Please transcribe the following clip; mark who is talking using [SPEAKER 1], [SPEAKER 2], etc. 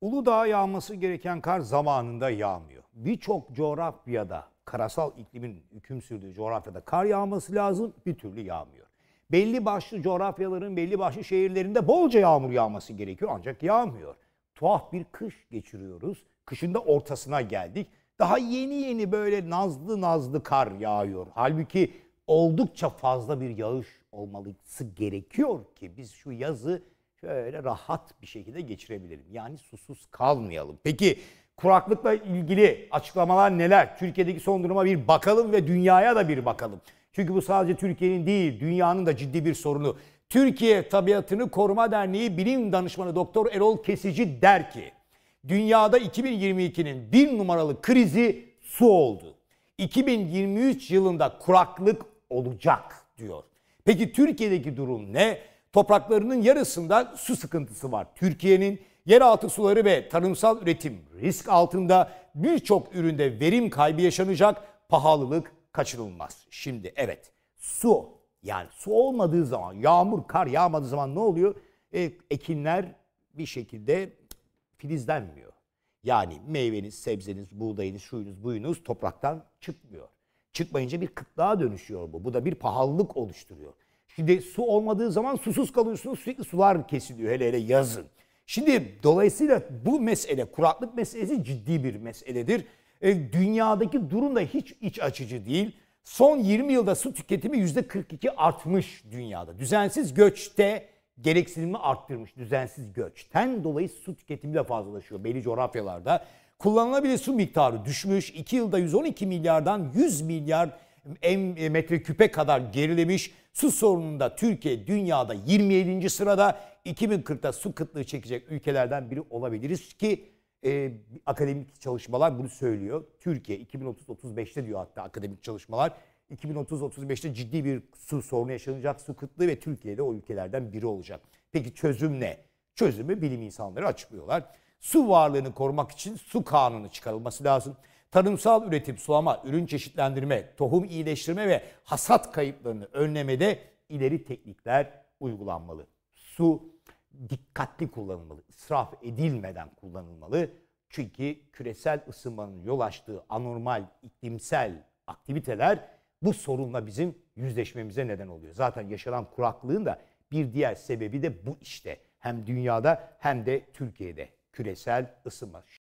[SPEAKER 1] Uludağ'a yağması gereken kar zamanında yağmıyor. Birçok coğrafyada, karasal iklimin hüküm sürdüğü coğrafyada kar yağması lazım, bir türlü yağmıyor. Belli başlı coğrafyaların, belli başlı şehirlerinde bolca yağmur yağması gerekiyor ancak yağmıyor. Tuhaf bir kış geçiriyoruz. Kışın da ortasına geldik. Daha yeni yeni böyle nazlı nazlı kar yağıyor. Halbuki oldukça fazla bir yağış olmalısı gerekiyor ki biz şu yazı şöyle rahat bir şekilde geçirebilirim. Yani susuz kalmayalım. Peki kuraklıkla ilgili açıklamalar neler? Türkiye'deki son duruma bir bakalım ve dünyaya da bir bakalım. Çünkü bu sadece Türkiye'nin değil, dünyanın da ciddi bir sorunu. Türkiye Tabiatını Koruma Derneği Bilim Danışmanı Doktor Erol Kesici der ki, dünyada 2022'nin bir numaralı krizi su oldu. 2023 yılında kuraklık olacak diyor. Peki Türkiye'deki durum ne? topraklarının yarısında su sıkıntısı var. Türkiye'nin yeraltı suları ve tarımsal üretim risk altında birçok üründe verim kaybı yaşanacak, pahalılık kaçınılmaz. Şimdi evet su yani su olmadığı zaman yağmur kar yağmadığı zaman ne oluyor? E, ekinler bir şekilde filizlenmiyor. Yani meyveniz, sebzeniz, buğdayınız, suyunuz, buyunuz topraktan çıkmıyor. Çıkmayınca bir kıtlığa dönüşüyor bu. Bu da bir pahalılık oluşturuyor. Şimdi su olmadığı zaman susuz kalıyorsunuz sürekli sular kesiliyor hele hele yazın. Şimdi dolayısıyla bu mesele kuraklık meselesi ciddi bir meseledir. E, dünyadaki durum da hiç iç açıcı değil. Son 20 yılda su tüketimi %42 artmış dünyada. Düzensiz göçte gereksinimi arttırmış düzensiz göçten dolayı su tüketimi de fazlalaşıyor belli coğrafyalarda. Kullanılabilir su miktarı düşmüş. 2 yılda 112 milyardan 100 milyar e, metreküpe kadar gerilemiş. Su sorununda Türkiye dünyada 27. sırada 2040'ta su kıtlığı çekecek ülkelerden biri olabiliriz ki e, akademik çalışmalar bunu söylüyor. Türkiye 2030-35'te diyor hatta akademik çalışmalar. 2030-35'te ciddi bir su sorunu yaşanacak, su kıtlığı ve Türkiye de o ülkelerden biri olacak. Peki çözüm ne? Çözümü bilim insanları açıklıyorlar. Su varlığını korumak için su kanunu çıkarılması lazım tarımsal üretim, sulama, ürün çeşitlendirme, tohum iyileştirme ve hasat kayıplarını önlemede ileri teknikler uygulanmalı. Su dikkatli kullanılmalı, israf edilmeden kullanılmalı. Çünkü küresel ısınmanın yol açtığı anormal iklimsel aktiviteler bu sorunla bizim yüzleşmemize neden oluyor. Zaten yaşanan kuraklığın da bir diğer sebebi de bu işte. Hem dünyada hem de Türkiye'de küresel ısınma.